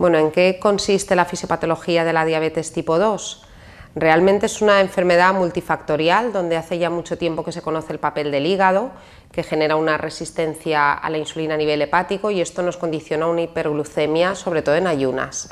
Bueno, ¿en qué consiste la fisiopatología de la diabetes tipo 2? Realmente es una enfermedad multifactorial donde hace ya mucho tiempo que se conoce el papel del hígado, que genera una resistencia a la insulina a nivel hepático y esto nos condiciona una hiperglucemia, sobre todo en ayunas.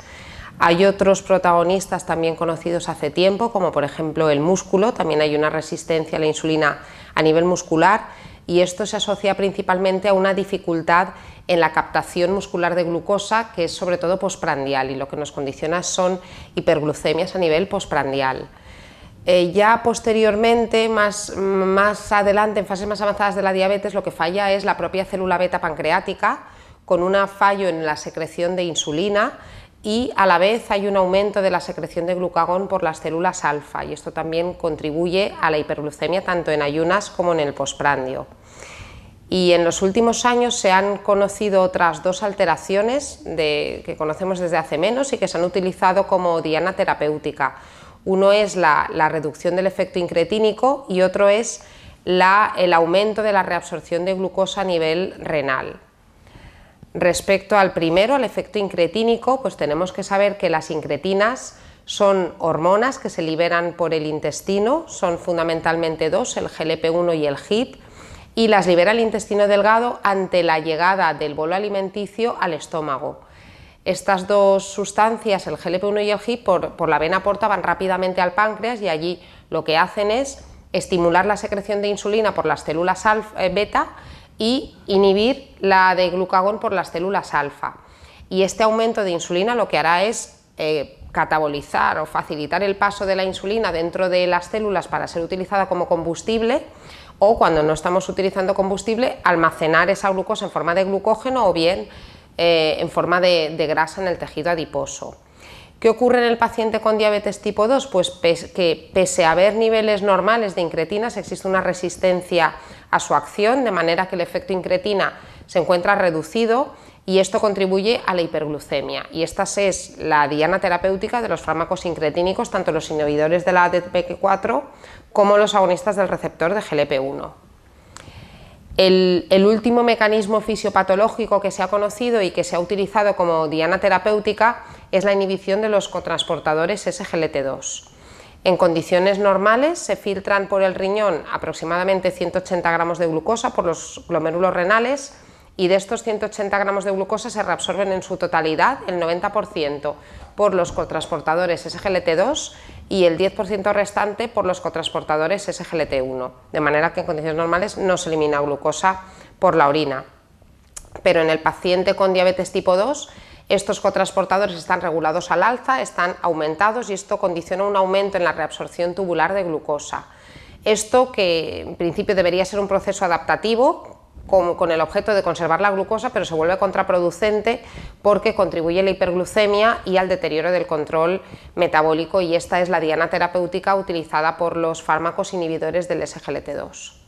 Hay otros protagonistas también conocidos hace tiempo, como por ejemplo el músculo, también hay una resistencia a la insulina a nivel muscular y esto se asocia principalmente a una dificultad en la captación muscular de glucosa, que es sobre todo posprandial. y lo que nos condiciona son hiperglucemias a nivel posprandial. Eh, ya posteriormente, más, más adelante, en fases más avanzadas de la diabetes, lo que falla es la propia célula beta pancreática, con un fallo en la secreción de insulina y a la vez hay un aumento de la secreción de glucagón por las células alfa y esto también contribuye a la hiperglucemia tanto en ayunas como en el posprandio. Y en los últimos años se han conocido otras dos alteraciones que conocemos desde hace menos y que se han utilizado como diana terapéutica. Uno es la, reducción del efecto incretínico y otro es el aumento de la reabsorción de glucosa a nivel renal. Respecto al primero, al efecto incretínico, pues tenemos que saber que las incretinas son hormonas que se liberan por el intestino, son fundamentalmente dos, el GLP-1 y el HIT, y las libera el intestino delgado ante la llegada del bolo alimenticio al estómago. Estas dos sustancias, el GLP-1 y el HIT, por, la vena porta van rápidamente al páncreas y allí lo que hacen es estimular la secreción de insulina por las células alfa, eh, beta y inhibir la de glucagón por las células alfa. Y este aumento de insulina lo que hará es eh, catabolizar o facilitar el paso de la insulina dentro de las células para ser utilizada como combustible o cuando no estamos utilizando combustible, almacenar esa glucosa en forma de glucógeno o bien eh, en forma de grasa en el tejido adiposo. ¿Qué ocurre en el paciente con diabetes tipo 2? Pues que pese a haber niveles normales de incretinas, existe una resistencia a su acción, de manera que el efecto incretina se encuentra reducido y esto contribuye a la hiperglucemia. Y esta es la diana terapéutica de los fármacos incretínicos, tanto los inhibidores de la ATP4 como los agonistas del receptor de GLP1. El, último mecanismo fisiopatológico que se ha conocido y que se ha utilizado como diana terapéutica es la inhibición de los cotransportadores SGLT2. En condiciones normales se filtran por el riñón aproximadamente 180 gramos de glucosa por los glomérulos renales y de estos 180 gramos de glucosa se reabsorben en su totalidad, el 90%, por los cotransportadores SGLT2 y el 10% restante por los cotransportadores SGLT1, de manera que en condiciones normales no se elimina glucosa por la orina. Pero en el paciente con diabetes tipo 2, estos cotransportadores están regulados al alza, están aumentados y esto condiciona un aumento en la reabsorción tubular de glucosa. Esto que en principio debería ser un proceso adaptativo con, el objeto de conservar la glucosa, pero se vuelve contraproducente porque contribuye a la hiperglucemia y al deterioro del control metabólico y esta es la diana terapéutica utilizada por los fármacos inhibidores del SGLT2.